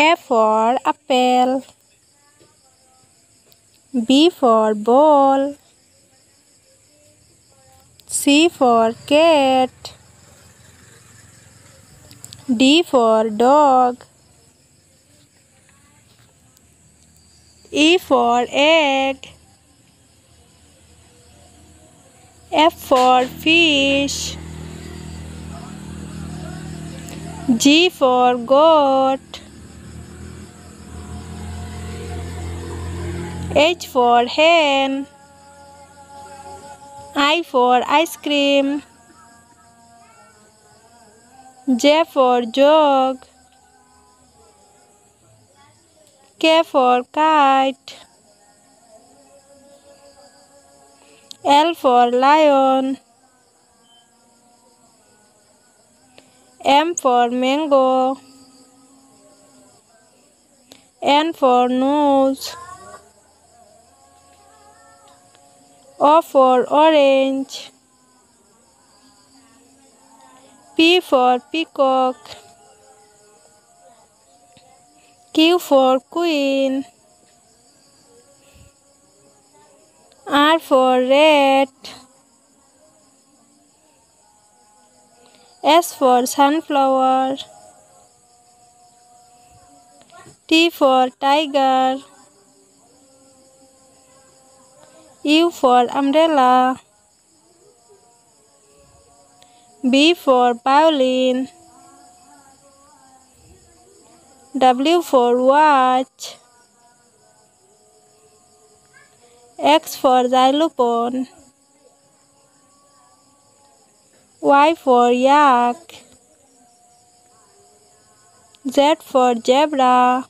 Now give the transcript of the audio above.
A for apple. B for ball. C for cat. D for dog. E for egg. F for fish. G for goat. H for hen. I for ice cream. J for jog. K for kite. L for lion. M for mango. N for nose. O for orange. P for peacock. Q for queen. R for red. S for sunflower. T for tiger. U for umbrella. B for violin. W for watch. X for xylophone. Y for yak. Z for zebra.